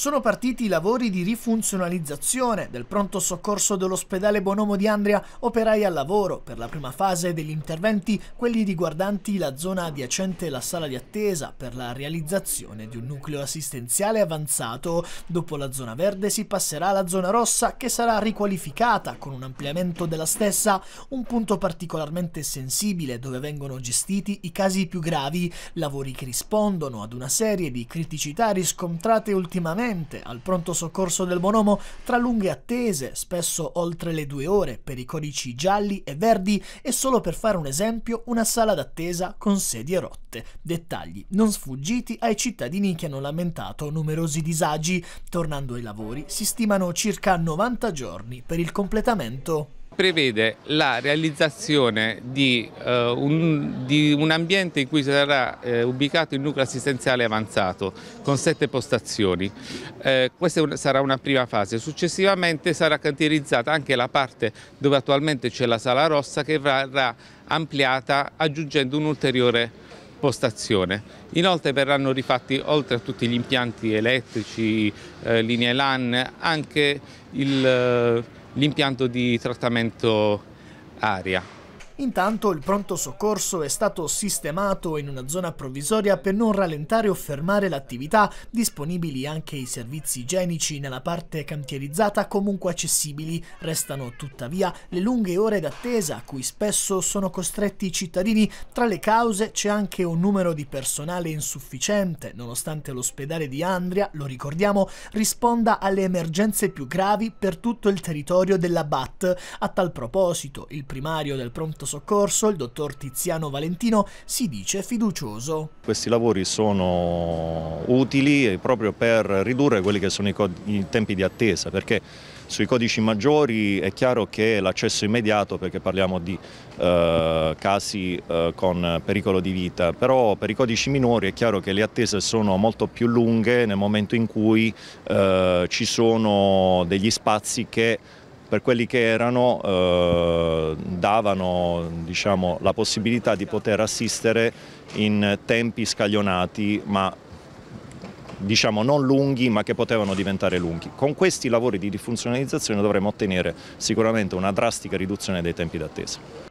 sono partiti i lavori di rifunzionalizzazione del pronto soccorso dell'ospedale Bonomo di Andria operai al lavoro per la prima fase degli interventi, quelli riguardanti la zona adiacente alla sala di attesa per la realizzazione di un nucleo assistenziale avanzato. Dopo la zona verde si passerà alla zona rossa che sarà riqualificata con un ampliamento della stessa, un punto particolarmente sensibile dove vengono gestiti i casi più gravi, lavori che rispondono ad una serie di criticità riscontrate ultimamente assente al pronto soccorso del Monomo tra lunghe attese, spesso oltre le due ore, per i codici gialli e verdi e solo per fare un esempio una sala d'attesa con sedie rotte. Dettagli non sfuggiti ai cittadini che hanno lamentato numerosi disagi. Tornando ai lavori si stimano circa 90 giorni per il completamento Prevede la realizzazione di, eh, un, di un, ambiente in cui sarà eh, ubicato il nucleo assistenziale avanzato con sette postazioni. Eh, questa un, sarà una prima fase. Successivamente sarà cantierizzata anche la parte dove attualmente c'è la sala rossa che verrà ampliata aggiungendo un'ulteriore postazione. Inoltre verranno rifatti, oltre a tutti gli impianti elettrici, eh, linee LAN, anche il, eh, l'impianto di trattamento aria. Intanto il pronto soccorso è stato sistemato in una zona provvisoria per non rallentare o fermare l'attività, disponibili anche i servizi igienici nella parte cantierizzata comunque accessibili. Restano tuttavia le lunghe ore d'attesa a cui spesso sono costretti i cittadini. Tra le cause c'è anche un numero di personale insufficiente, nonostante l'ospedale di Andria, lo ricordiamo, risponda alle emergenze più gravi per tutto il territorio della BAT. A tal proposito, il primario del pronto soccorso soccorso, il dottor Tiziano Valentino, si dice fiducioso. Questi lavori sono utili proprio per ridurre quelli che sono i, i tempi di attesa, perché sui codici maggiori è chiaro che l'accesso immediato, perché parliamo di eh, casi eh, con pericolo di vita, però per i codici minori è chiaro che le attese sono molto più lunghe nel momento in cui eh, ci sono degli spazi che per quelli che erano eh, davano diciamo, la possibilità di poter assistere in tempi scaglionati ma diciamo non lunghi ma che potevano diventare lunghi. Con questi lavori di rifunzionalizzazione dovremo ottenere sicuramente una drastica riduzione dei tempi d'attesa.